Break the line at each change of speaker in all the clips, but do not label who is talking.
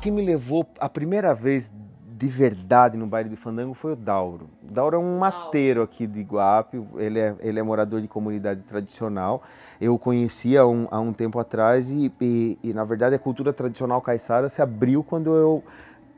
que me levou a primeira vez de verdade no baile do Fandango foi o Dauro. O Dauro é um mateiro aqui de Iguape, ele é, ele é morador de comunidade tradicional. Eu o conheci há um, há um tempo atrás e, e, e, na verdade, a cultura tradicional caiçara se abriu quando eu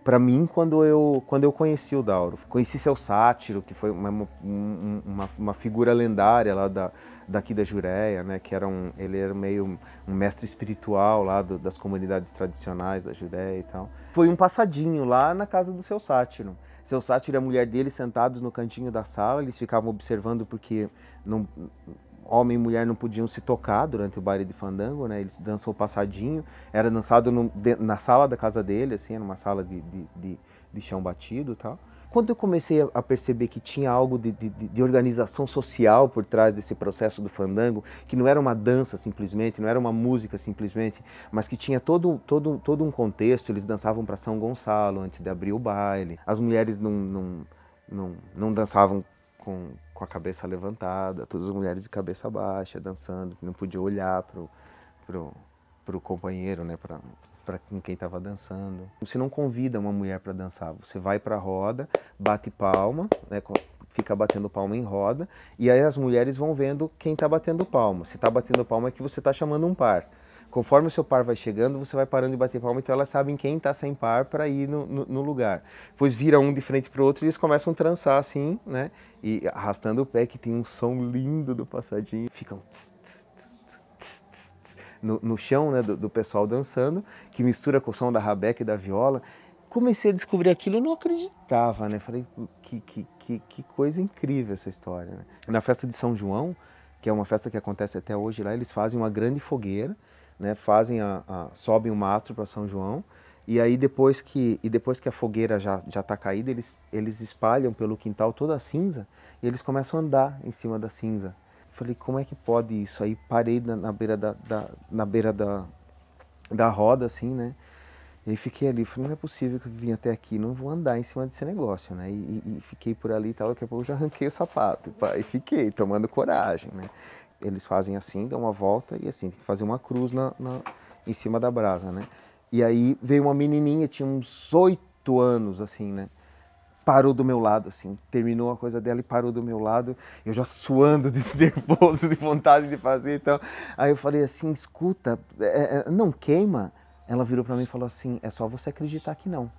para mim quando eu, quando eu conheci o Dauro. Conheci seu sátiro, que foi uma, uma, uma figura lendária lá da, daqui da Jureia, né? Que era um, ele era meio um mestre espiritual lá do, das comunidades tradicionais da Jureia e tal. Foi um passadinho lá na casa do seu sátiro. Seu sátiro e a mulher dele sentados no cantinho da sala, eles ficavam observando porque não homem e mulher não podiam se tocar durante o baile de fandango, né? Eles dançavam passadinho, era dançado no, de, na sala da casa dele, assim, numa sala de, de, de, de chão batido tal. Quando eu comecei a perceber que tinha algo de, de, de, organização social por trás desse processo do fandango, que não era uma dança simplesmente, não era uma música simplesmente, mas que tinha todo, todo, todo um contexto, eles dançavam para São Gonçalo antes de abrir o baile, as mulheres não, não, não, não dançavam com com a cabeça levantada, todas as mulheres de cabeça baixa, dançando, não podia olhar pro, pro, pro companheiro, né, pra, pra quem estava dançando. Você não convida uma mulher para dançar, você vai pra roda, bate palma, né, fica batendo palma em roda, e aí as mulheres vão vendo quem está batendo palma. Se está batendo palma é que você está chamando um par. Conforme o seu par vai chegando, você vai parando de bater palma, então elas sabem quem está sem par para ir no, no, no, lugar. Depois vira um de frente para o outro e eles começam a trançar assim, né? E arrastando o pé, que tem um som lindo do passadinho. Ficam tss, tss, no, no, chão né, do, do pessoal dançando, que mistura com o som da rabeca e da viola comecei a descobrir aquilo, eu não acreditava, né? Falei, que, que, que, que coisa incrível essa história, né? Na festa de São João, que é uma festa que acontece até hoje lá, eles fazem uma grande fogueira né, fazem a, a, sobem o mastro para São João e aí depois que e depois que a fogueira já já está caída eles eles espalham pelo quintal toda a cinza e eles começam a andar em cima da cinza. Falei como é que pode isso? Aí parei na, na beira da, da, na beira da, da roda assim, né? E fiquei ali, falei, não é possível que eu vim até aqui, não vou andar em cima desse negócio, né? E, e, e fiquei por ali e tal, daqui a pouco eu já arranquei o sapato e, e fiquei tomando coragem, né? eles fazem assim, dão uma volta e assim, tem que fazer uma cruz na, na em cima da brasa, né? E aí veio uma menininha, tinha uns oito anos, assim, né? Parou do meu lado, assim, terminou a coisa dela e parou do meu lado, eu já suando de nervoso, de vontade de fazer, então. Aí eu falei assim: escuta, é, é, é não queima. Ela virou para mim e falou assim: é só você acreditar que não.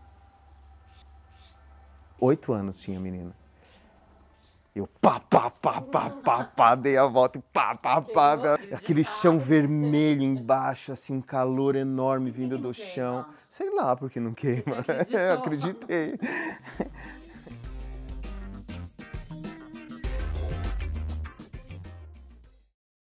Oito anos tinha a menina. Eu pá, pá, pá, pá, pá, pá, dei a volta e pá, pá, pá. Aquele chão vermelho embaixo, assim, um calor enorme vindo do chão. Sei lá porque não queima. Né? Eu acreditei.